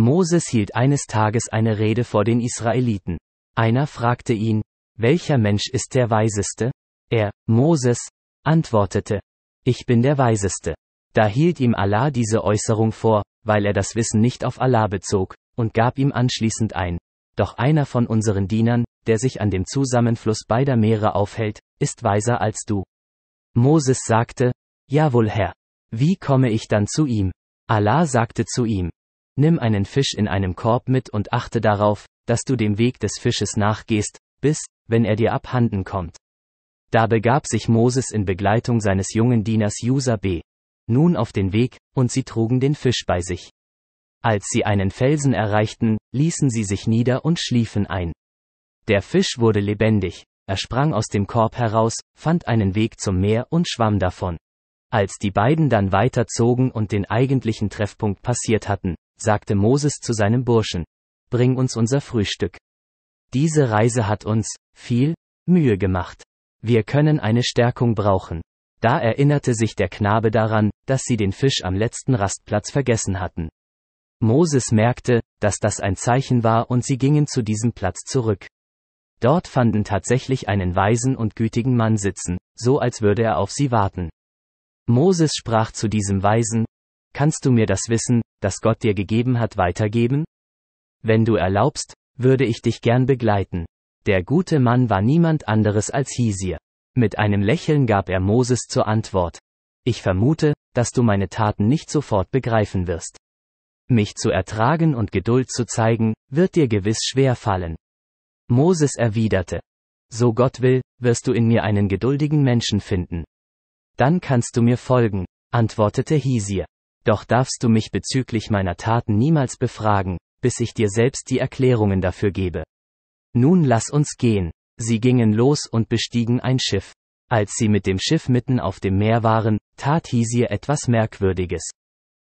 Moses hielt eines Tages eine Rede vor den Israeliten. Einer fragte ihn, welcher Mensch ist der Weiseste? Er, Moses, antwortete, ich bin der Weiseste. Da hielt ihm Allah diese Äußerung vor, weil er das Wissen nicht auf Allah bezog, und gab ihm anschließend ein. Doch einer von unseren Dienern, der sich an dem Zusammenfluss beider Meere aufhält, ist weiser als du. Moses sagte, Jawohl Herr. Wie komme ich dann zu ihm? Allah sagte zu ihm, Nimm einen Fisch in einem Korb mit und achte darauf, dass du dem Weg des Fisches nachgehst, bis, wenn er dir abhanden kommt. Da begab sich Moses in Begleitung seines jungen Dieners Jusa B. nun auf den Weg, und sie trugen den Fisch bei sich. Als sie einen Felsen erreichten, ließen sie sich nieder und schliefen ein. Der Fisch wurde lebendig, er sprang aus dem Korb heraus, fand einen Weg zum Meer und schwamm davon. Als die beiden dann weiterzogen und den eigentlichen Treffpunkt passiert hatten, sagte Moses zu seinem Burschen, Bring uns unser Frühstück. Diese Reise hat uns viel Mühe gemacht. Wir können eine Stärkung brauchen. Da erinnerte sich der Knabe daran, dass sie den Fisch am letzten Rastplatz vergessen hatten. Moses merkte, dass das ein Zeichen war und sie gingen zu diesem Platz zurück. Dort fanden tatsächlich einen weisen und gütigen Mann sitzen, so als würde er auf sie warten. Moses sprach zu diesem Weisen, Kannst du mir das Wissen, das Gott dir gegeben hat, weitergeben? Wenn du erlaubst, würde ich dich gern begleiten. Der gute Mann war niemand anderes als Hisir. Mit einem Lächeln gab er Moses zur Antwort. Ich vermute, dass du meine Taten nicht sofort begreifen wirst. Mich zu ertragen und Geduld zu zeigen, wird dir gewiss schwer fallen. Moses erwiderte. So Gott will, wirst du in mir einen geduldigen Menschen finden. Dann kannst du mir folgen, antwortete Hisir. Doch darfst du mich bezüglich meiner Taten niemals befragen, bis ich dir selbst die Erklärungen dafür gebe. Nun lass uns gehen. Sie gingen los und bestiegen ein Schiff. Als sie mit dem Schiff mitten auf dem Meer waren, tat Hisir etwas Merkwürdiges.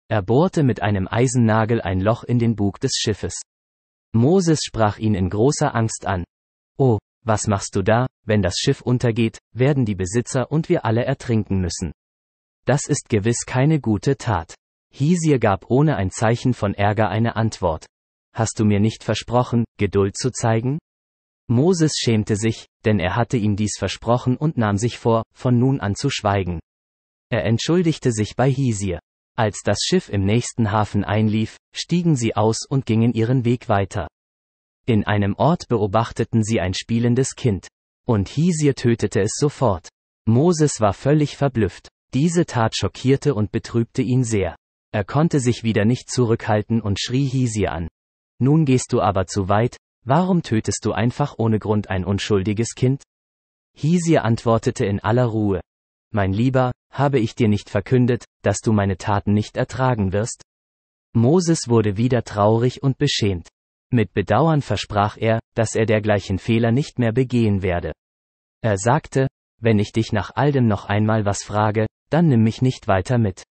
Er bohrte mit einem Eisennagel ein Loch in den Bug des Schiffes. Moses sprach ihn in großer Angst an. Oh, was machst du da, wenn das Schiff untergeht, werden die Besitzer und wir alle ertrinken müssen. Das ist gewiss keine gute Tat. Hisir gab ohne ein Zeichen von Ärger eine Antwort. Hast du mir nicht versprochen, Geduld zu zeigen? Moses schämte sich, denn er hatte ihm dies versprochen und nahm sich vor, von nun an zu schweigen. Er entschuldigte sich bei Hisir. Als das Schiff im nächsten Hafen einlief, stiegen sie aus und gingen ihren Weg weiter. In einem Ort beobachteten sie ein spielendes Kind. Und Hisir tötete es sofort. Moses war völlig verblüfft. Diese Tat schockierte und betrübte ihn sehr. Er konnte sich wieder nicht zurückhalten und schrie Hisir an. Nun gehst du aber zu weit, warum tötest du einfach ohne Grund ein unschuldiges Kind? Hisir antwortete in aller Ruhe. Mein Lieber, habe ich dir nicht verkündet, dass du meine Taten nicht ertragen wirst? Moses wurde wieder traurig und beschämt. Mit Bedauern versprach er, dass er dergleichen Fehler nicht mehr begehen werde. Er sagte, wenn ich dich nach all dem noch einmal was frage, dann nimm mich nicht weiter mit.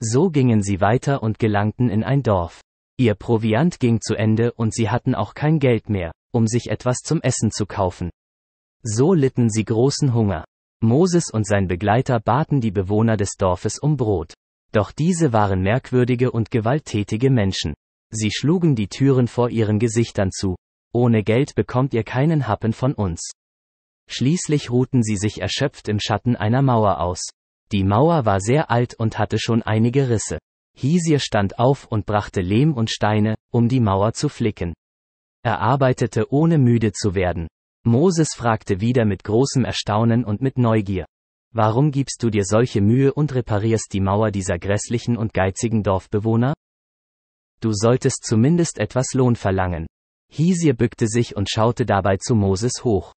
So gingen sie weiter und gelangten in ein Dorf. Ihr Proviant ging zu Ende und sie hatten auch kein Geld mehr, um sich etwas zum Essen zu kaufen. So litten sie großen Hunger. Moses und sein Begleiter baten die Bewohner des Dorfes um Brot. Doch diese waren merkwürdige und gewalttätige Menschen. Sie schlugen die Türen vor ihren Gesichtern zu. Ohne Geld bekommt ihr keinen Happen von uns. Schließlich ruhten sie sich erschöpft im Schatten einer Mauer aus. Die Mauer war sehr alt und hatte schon einige Risse. Hisir stand auf und brachte Lehm und Steine, um die Mauer zu flicken. Er arbeitete ohne müde zu werden. Moses fragte wieder mit großem Erstaunen und mit Neugier. Warum gibst du dir solche Mühe und reparierst die Mauer dieser grässlichen und geizigen Dorfbewohner? du solltest zumindest etwas Lohn verlangen. Hisir bückte sich und schaute dabei zu Moses hoch.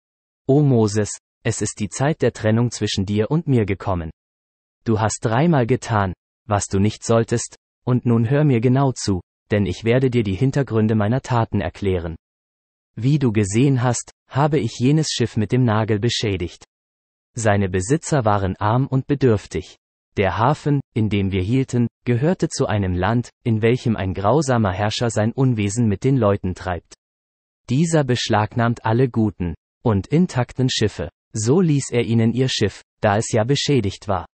O Moses, es ist die Zeit der Trennung zwischen dir und mir gekommen. Du hast dreimal getan, was du nicht solltest, und nun hör mir genau zu, denn ich werde dir die Hintergründe meiner Taten erklären. Wie du gesehen hast, habe ich jenes Schiff mit dem Nagel beschädigt. Seine Besitzer waren arm und bedürftig. Der Hafen, in dem wir hielten, gehörte zu einem Land, in welchem ein grausamer Herrscher sein Unwesen mit den Leuten treibt. Dieser beschlagnahmt alle guten und intakten Schiffe. So ließ er ihnen ihr Schiff, da es ja beschädigt war.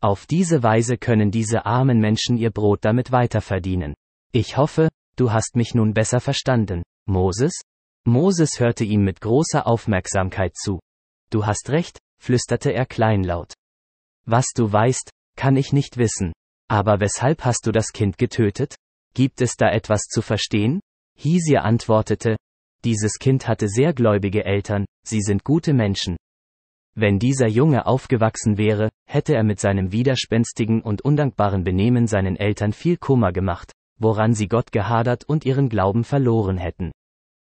Auf diese Weise können diese armen Menschen ihr Brot damit weiterverdienen. Ich hoffe, du hast mich nun besser verstanden, Moses? Moses hörte ihm mit großer Aufmerksamkeit zu. Du hast recht, flüsterte er kleinlaut. Was du weißt, kann ich nicht wissen. Aber weshalb hast du das Kind getötet? Gibt es da etwas zu verstehen? Hisir antwortete, dieses Kind hatte sehr gläubige Eltern, sie sind gute Menschen. Wenn dieser Junge aufgewachsen wäre, hätte er mit seinem widerspenstigen und undankbaren Benehmen seinen Eltern viel Kummer gemacht, woran sie Gott gehadert und ihren Glauben verloren hätten.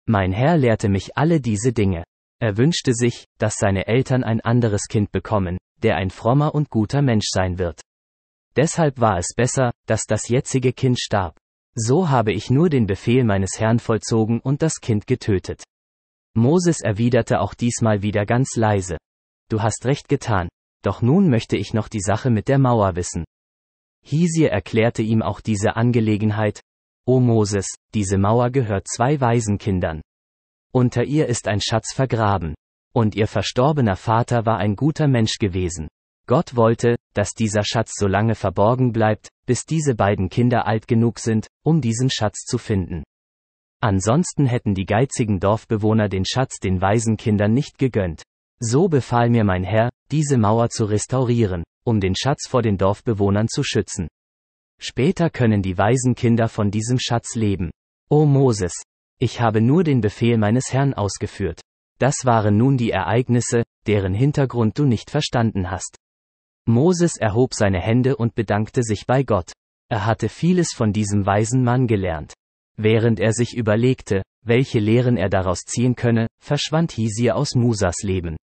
Mein Herr lehrte mich alle diese Dinge. Er wünschte sich, dass seine Eltern ein anderes Kind bekommen, der ein frommer und guter Mensch sein wird. Deshalb war es besser, dass das jetzige Kind starb. So habe ich nur den Befehl meines Herrn vollzogen und das Kind getötet. Moses erwiderte auch diesmal wieder ganz leise. Du hast recht getan, doch nun möchte ich noch die Sache mit der Mauer wissen. Hisir erklärte ihm auch diese Angelegenheit, O Moses, diese Mauer gehört zwei Waisenkindern. Unter ihr ist ein Schatz vergraben, und ihr verstorbener Vater war ein guter Mensch gewesen. Gott wollte, dass dieser Schatz so lange verborgen bleibt, bis diese beiden Kinder alt genug sind, um diesen Schatz zu finden. Ansonsten hätten die geizigen Dorfbewohner den Schatz den Waisenkindern nicht gegönnt. So befahl mir mein Herr, diese Mauer zu restaurieren, um den Schatz vor den Dorfbewohnern zu schützen. Später können die Waisenkinder von diesem Schatz leben. O Moses! Ich habe nur den Befehl meines Herrn ausgeführt. Das waren nun die Ereignisse, deren Hintergrund du nicht verstanden hast. Moses erhob seine Hände und bedankte sich bei Gott. Er hatte vieles von diesem weisen Mann gelernt. Während er sich überlegte, welche Lehren er daraus ziehen könne, verschwand Hisir aus Musas Leben.